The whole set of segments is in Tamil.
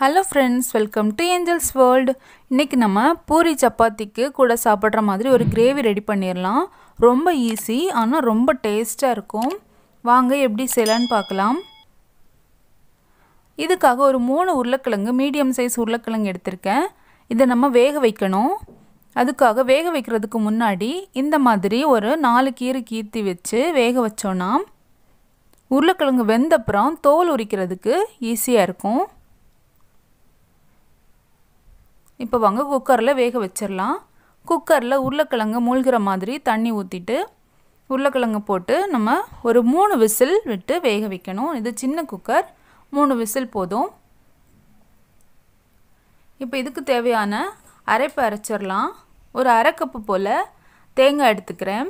hello friends welcome to angels world இன்றைக்கி நம்ம பூரி சப்பாத்திக்கு கூட சாப்பிட்ற மாதிரி ஒரு கிரேவி ரெடி பண்ணிடலாம் ரொம்ப ஈஸி ஆனால் ரொம்ப டேஸ்ட்டாக இருக்கும் வாங்க எப்படி செய்யலான்னு பார்க்கலாம் இதுக்காக ஒரு மூணு உருளைக்கிழங்கு மீடியம் சைஸ் உருளைக்கிழங்கு எடுத்திருக்கேன் இதை நம்ம வேக வைக்கணும் அதுக்காக வேக வைக்கிறதுக்கு முன்னாடி இந்த மாதிரி ஒரு நாலு கீரை கீர்த்தி வச்சு வேக வச்சோன்னா உருளைக்கிழங்கு வெந்தப்புறம் தோல் உரிக்கிறதுக்கு ஈஸியாக இருக்கும் இப்போ வாங்க குக்கரில் வேக வச்சிடலாம் குக்கரில் உருளைக்கிழங்கு மூழ்கிற மாதிரி தண்ணி ஊற்றிட்டு உருளைக்கிழங்கு போட்டு நம்ம ஒரு மூணு விசில் விட்டு வேக வைக்கணும் இது சின்ன குக்கர் மூணு விசில் போதும் இப்போ இதுக்கு தேவையான அரைப்பு அரைச்சிடலாம் ஒரு அரை கப்பு போல் தேங்காய் எடுத்துக்கிறேன்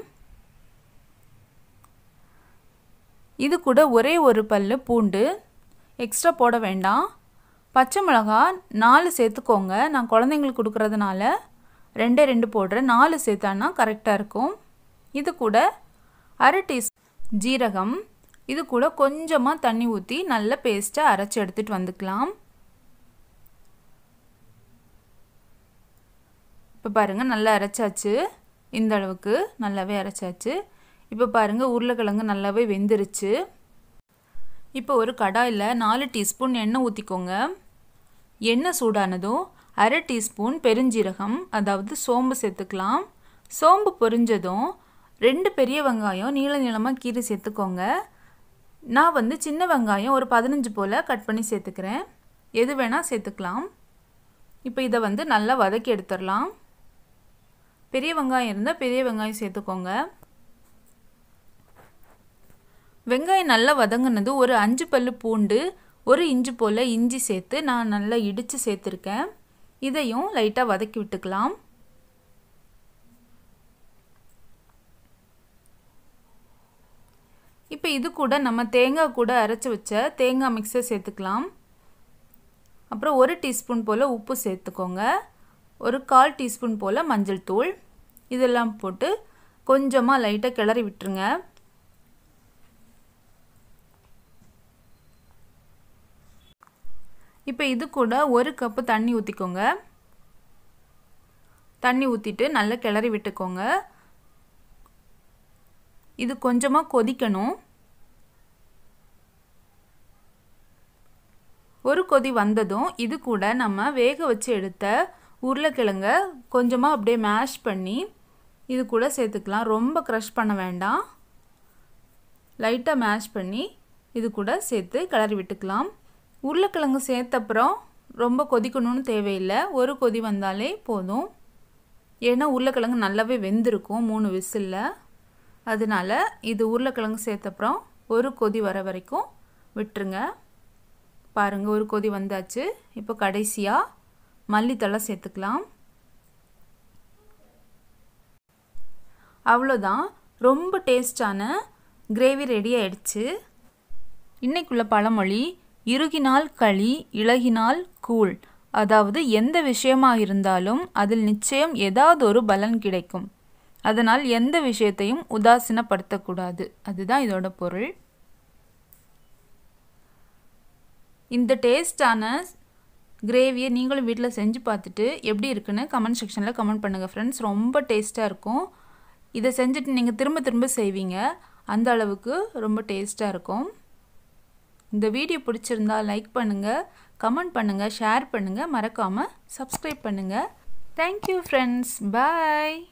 இது கூட ஒரே ஒரு பல் பூண்டு எக்ஸ்ட்ரா போட வேண்டாம் பச்சை மிளகா நாலு சேர்த்துக்கோங்க நான் குழந்தைங்களுக்கு கொடுக்குறதுனால ரெண்டே ரெண்டு போடுறேன் நாலு சேர்த்தான்னா கரெக்டாக இருக்கும் இது கூட அரை டீஸ் ஜீரகம் இது கூட கொஞ்சமாக தண்ணி ஊற்றி நல்ல பேஸ்ட்டை அரைச்சி எடுத்துகிட்டு வந்துக்கலாம் இப்போ பாருங்கள் நல்லா அரைச்சாச்சு இந்த அளவுக்கு நல்லாவே அரைச்சாச்சு இப்போ பாருங்கள் உருளைக்கிழங்கு நல்லாவே வெந்துருச்சு இப்போ ஒரு கடாயில் நாலு டீஸ்பூன் எண்ணெய் ஊற்றிக்கோங்க எண்ணெய் சூடானதும் அரை டீஸ்பூன் பெருஞ்சீரகம் அதாவது சோம்பு சேர்த்துக்கலாம் சோம்பு பொரிஞ்சதும் ரெண்டு பெரிய வெங்காயம் நீள நீளமாக கீறி சேர்த்துக்கோங்க நான் வந்து சின்ன வெங்காயம் ஒரு பதினஞ்சு போல் கட் பண்ணி சேர்த்துக்கிறேன் எது வேணால் சேர்த்துக்கலாம் இப்போ இதை வந்து நல்லா வதக்கி எடுத்துடலாம் பெரிய வெங்காயம் இருந்தால் பெரிய வெங்காயம் சேர்த்துக்கோங்க வெங்காயம் நல்லா வதங்கினது ஒரு அஞ்சு பல்லு பூண்டு ஒரு இஞ்சி போல் இஞ்சி சேர்த்து நான் நல்லா இடித்து சேர்த்துருக்கேன் இதையும் லைட்டாக வதக்கி விட்டுக்கலாம் இப்போ இது கூட நம்ம தேங்காய் கூட அரைச்சி வச்ச தேங்காய் மிக்சர் சேர்த்துக்கலாம் அப்புறம் ஒரு டீஸ்பூன் போல் உப்பு சேர்த்துக்கோங்க ஒரு கால் டீஸ்பூன் போல் மஞ்சள் தூள் இதெல்லாம் போட்டு கொஞ்சமாக லைட்டாக கிளறி விட்டுருங்க இப்போ இது கூட ஒரு கப்பு தண்ணி ஊற்றிக்கோங்க தண்ணி ஊற்றிட்டு நல்லா கிளறி விட்டுக்கோங்க இது கொஞ்சமாக கொதிக்கணும் ஒரு கொதி வந்ததும் இது கூட நம்ம வேக வச்சு எடுத்த உருளைக்கிழங்க கொஞ்சமாக அப்படியே மேஷ் பண்ணி இது கூட சேர்த்துக்கலாம் ரொம்ப க்ரஷ் பண்ண வேண்டாம் லைட்டாக மேஷ் பண்ணி இது கூட சேர்த்து கிளறி விட்டுக்கலாம் உருளைக்கிழங்கு சேர்த்தப்புறம் ரொம்ப கொதிக்கணும்னு தேவையில்லை ஒரு கொதி வந்தாலே போதும் ஏன்னா உருளைக்கிழங்கு நல்லாவே வெந்திருக்கும் மூணு விசிலில் அதனால் இது உருளைக்கிழங்கு சேர்த்தப்புறம் ஒரு கொதி வர வரைக்கும் விட்டுருங்க பாருங்கள் ஒரு கொதி வந்தாச்சு இப்போ கடைசியாக மல்லித்தலை சேர்த்துக்கலாம் அவ்வளோதான் ரொம்ப டேஸ்டான கிரேவி ரெடி ஆயிடுச்சு இன்றைக்குள்ள பழமொழி இறுகினால் களி இழகினால் கூழ் அதாவது எந்த விஷயமாக இருந்தாலும் அதில் நிச்சயம் ஏதாவது ஒரு பலன் கிடைக்கும் அதனால் எந்த விஷயத்தையும் உதாசீனப்படுத்தக்கூடாது அதுதான் இதோட பொருள் இந்த டேஸ்டான கிரேவியை நீங்களும் வீட்டில் செஞ்சு பார்த்துட்டு எப்படி இருக்குன்னு கமெண்ட் செக்ஷனில் கமெண்ட் பண்ணுங்கள் ஃப்ரெண்ட்ஸ் ரொம்ப டேஸ்ட்டாக இருக்கும் இதை செஞ்சுட்டு நீங்கள் திரும்ப திரும்ப செய்வீங்க அந்த அளவுக்கு ரொம்ப டேஸ்ட்டாக இருக்கும் இந்த வீடியோ பிடிச்சிருந்தா லைக் பண்ணுங்கள் கமெண்ட் பண்ணுங்கள் ஷேர் பண்ணுங்கள் மறக்காமல் சப்ஸ்கிரைப் பண்ணுங்கள் தேங்க்யூ ஃப்ரெண்ட்ஸ் பாய்